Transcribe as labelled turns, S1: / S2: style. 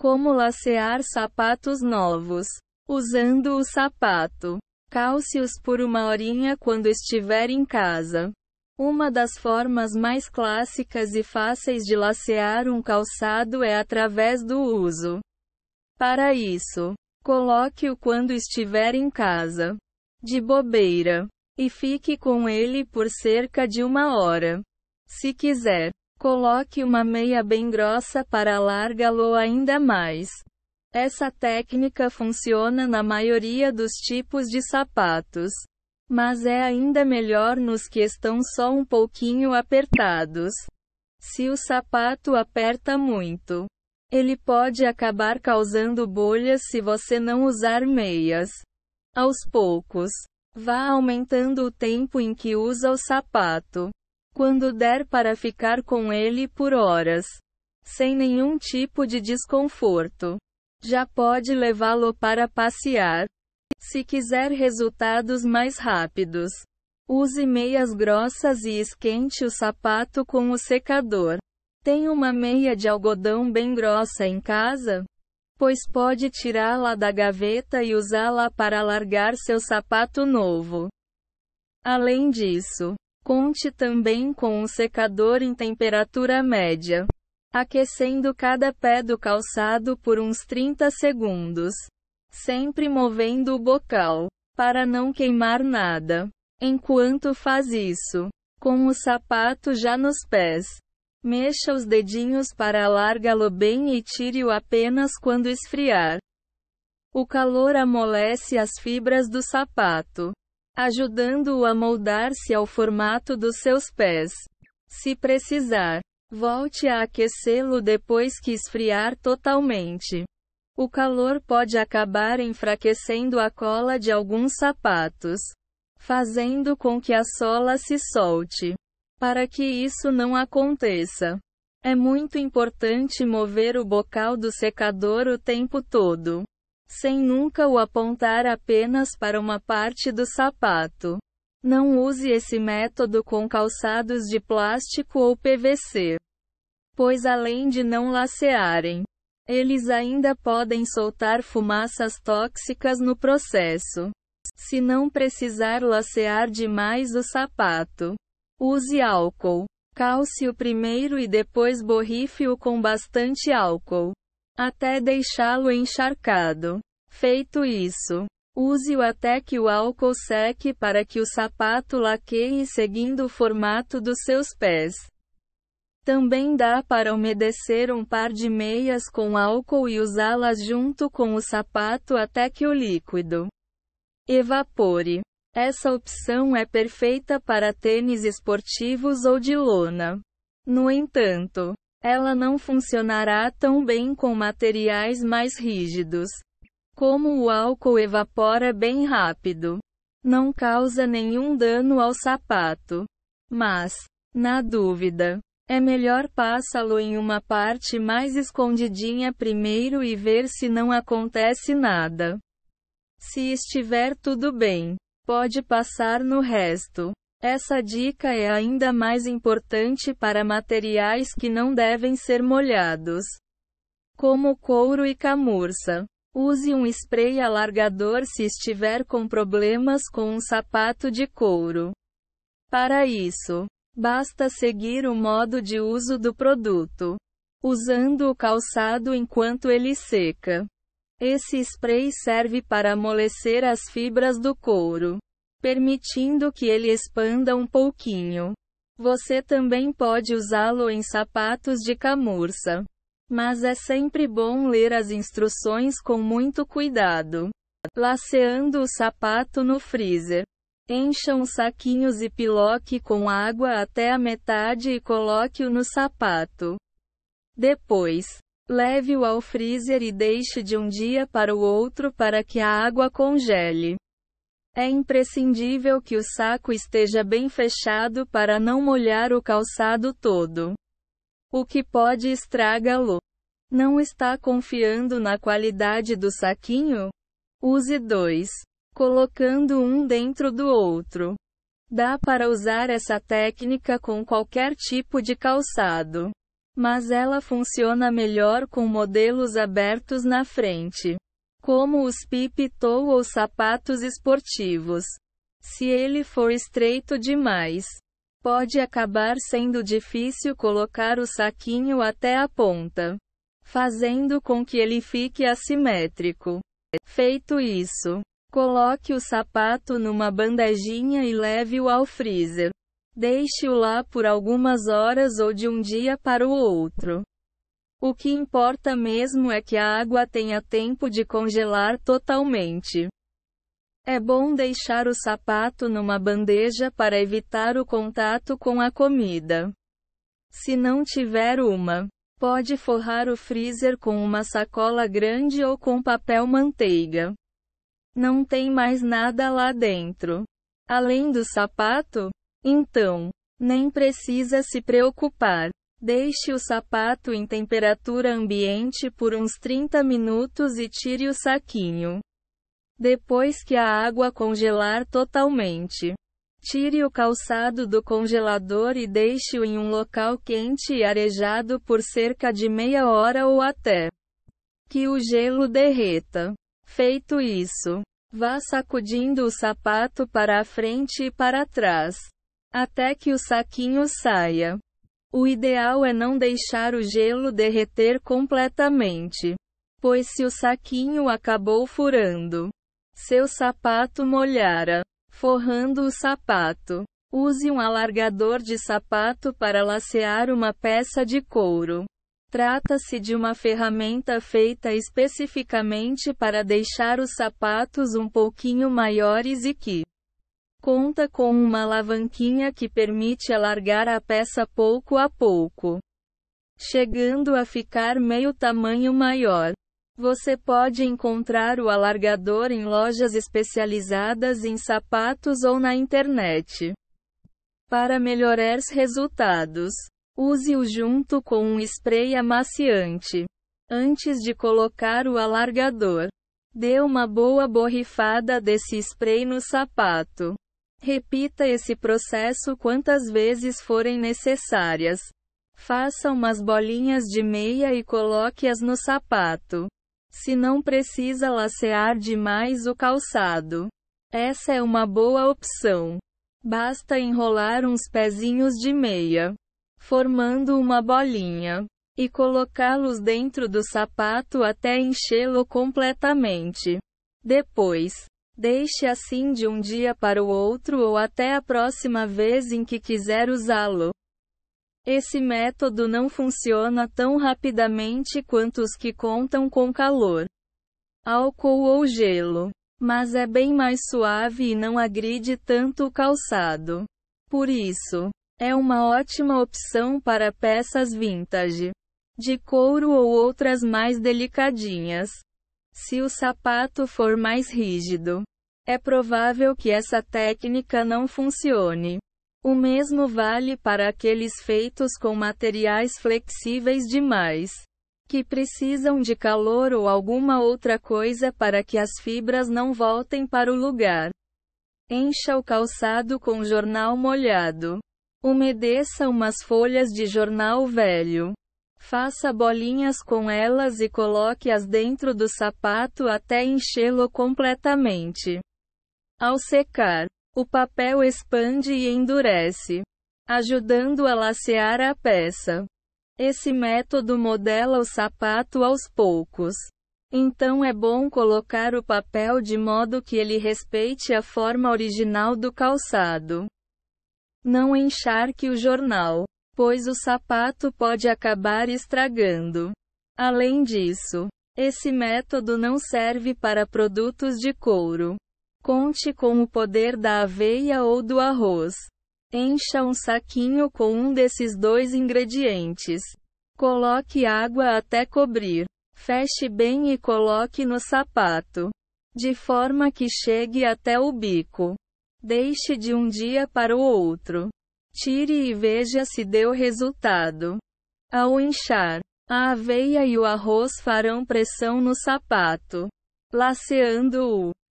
S1: Como lacear sapatos novos. Usando o sapato. Calce-os por uma horinha quando estiver em casa. Uma das formas mais clássicas e fáceis de lacear um calçado é através do uso. Para isso, coloque-o quando estiver em casa, de bobeira, e fique com ele por cerca de uma hora. Se quiser, Coloque uma meia bem grossa para alargá-lo ainda mais. Essa técnica funciona na maioria dos tipos de sapatos, mas é ainda melhor nos que estão só um pouquinho apertados. Se o sapato aperta muito, ele pode acabar causando bolhas se você não usar meias. Aos poucos, vá aumentando o tempo em que usa o sapato quando der para ficar com ele por horas, sem nenhum tipo de desconforto. Já pode levá-lo para passear. Se quiser resultados mais rápidos, use meias grossas e esquente o sapato com o secador. Tem uma meia de algodão bem grossa em casa? Pois pode tirá-la da gaveta e usá-la para largar seu sapato novo. Além disso, Conte também com um secador em temperatura média, aquecendo cada pé do calçado por uns 30 segundos, sempre movendo o bocal, para não queimar nada. Enquanto faz isso, com o sapato já nos pés, mexa os dedinhos para alargá-lo bem e tire-o apenas quando esfriar. O calor amolece as fibras do sapato ajudando-o a moldar-se ao formato dos seus pés. Se precisar, volte a aquecê-lo depois que esfriar totalmente. O calor pode acabar enfraquecendo a cola de alguns sapatos, fazendo com que a sola se solte. Para que isso não aconteça, é muito importante mover o bocal do secador o tempo todo sem nunca o apontar apenas para uma parte do sapato. Não use esse método com calçados de plástico ou PVC, pois além de não lacearem, eles ainda podem soltar fumaças tóxicas no processo. Se não precisar lacear demais o sapato, use álcool. Calce-o primeiro e depois borrife-o com bastante álcool até deixá-lo encharcado. Feito isso, use-o até que o álcool seque para que o sapato laqueie seguindo o formato dos seus pés. Também dá para umedecer um par de meias com álcool e usá-las junto com o sapato até que o líquido evapore. Essa opção é perfeita para tênis esportivos ou de lona. No entanto, ela não funcionará tão bem com materiais mais rígidos. Como o álcool evapora bem rápido, não causa nenhum dano ao sapato. Mas, na dúvida, é melhor passá-lo em uma parte mais escondidinha primeiro e ver se não acontece nada. Se estiver tudo bem, pode passar no resto. Essa dica é ainda mais importante para materiais que não devem ser molhados, como couro e camurça. Use um spray alargador se estiver com problemas com um sapato de couro. Para isso, basta seguir o modo de uso do produto, usando o calçado enquanto ele seca. Esse spray serve para amolecer as fibras do couro permitindo que ele expanda um pouquinho. Você também pode usá-lo em sapatos de camurça. Mas é sempre bom ler as instruções com muito cuidado. Laceando o sapato no freezer. Encha os saquinhos e piloque com água até a metade e coloque-o no sapato. Depois, leve-o ao freezer e deixe de um dia para o outro para que a água congele. É imprescindível que o saco esteja bem fechado para não molhar o calçado todo. O que pode estragá-lo. Não está confiando na qualidade do saquinho? Use dois, colocando um dentro do outro. Dá para usar essa técnica com qualquer tipo de calçado, mas ela funciona melhor com modelos abertos na frente como os pipitou ou sapatos esportivos. Se ele for estreito demais, pode acabar sendo difícil colocar o saquinho até a ponta, fazendo com que ele fique assimétrico. Feito isso, coloque o sapato numa bandejinha e leve-o ao freezer. Deixe-o lá por algumas horas ou de um dia para o outro. O que importa mesmo é que a água tenha tempo de congelar totalmente. É bom deixar o sapato numa bandeja para evitar o contato com a comida. Se não tiver uma, pode forrar o freezer com uma sacola grande ou com papel manteiga. Não tem mais nada lá dentro. Além do sapato? Então, nem precisa se preocupar. Deixe o sapato em temperatura ambiente por uns 30 minutos e tire o saquinho. Depois que a água congelar totalmente, tire o calçado do congelador e deixe-o em um local quente e arejado por cerca de meia hora ou até que o gelo derreta. Feito isso, vá sacudindo o sapato para a frente e para trás, até que o saquinho saia. O ideal é não deixar o gelo derreter completamente, pois se o saquinho acabou furando, seu sapato molhara, forrando o sapato. Use um alargador de sapato para lacear uma peça de couro. Trata-se de uma ferramenta feita especificamente para deixar os sapatos um pouquinho maiores e que Conta com uma alavanquinha que permite alargar a peça pouco a pouco, chegando a ficar meio tamanho maior. Você pode encontrar o alargador em lojas especializadas em sapatos ou na internet. Para melhorar os resultados, use-o junto com um spray amaciante. Antes de colocar o alargador, dê uma boa borrifada desse spray no sapato. Repita esse processo quantas vezes forem necessárias. Faça umas bolinhas de meia e coloque-as no sapato. Se não precisa lacear demais o calçado, essa é uma boa opção. Basta enrolar uns pezinhos de meia, formando uma bolinha, e colocá-los dentro do sapato até enchê-lo completamente. Depois, Deixe assim de um dia para o outro ou até a próxima vez em que quiser usá-lo. Esse método não funciona tão rapidamente quanto os que contam com calor, álcool ou gelo, mas é bem mais suave e não agride tanto o calçado. Por isso, é uma ótima opção para peças vintage, de couro ou outras mais delicadinhas. Se o sapato for mais rígido, é provável que essa técnica não funcione. O mesmo vale para aqueles feitos com materiais flexíveis demais, que precisam de calor ou alguma outra coisa para que as fibras não voltem para o lugar. Encha o calçado com jornal molhado. Umedeça umas folhas de jornal velho. Faça bolinhas com elas e coloque-as dentro do sapato até enchê-lo completamente. Ao secar, o papel expande e endurece, ajudando a lacear a peça. Esse método modela o sapato aos poucos. Então é bom colocar o papel de modo que ele respeite a forma original do calçado. Não encharque o jornal pois o sapato pode acabar estragando. Além disso, esse método não serve para produtos de couro. Conte com o poder da aveia ou do arroz. Encha um saquinho com um desses dois ingredientes. Coloque água até cobrir. Feche bem e coloque no sapato. De forma que chegue até o bico. Deixe de um dia para o outro. Tire e veja se deu resultado. Ao inchar, a aveia e o arroz farão pressão no sapato, laceando-o.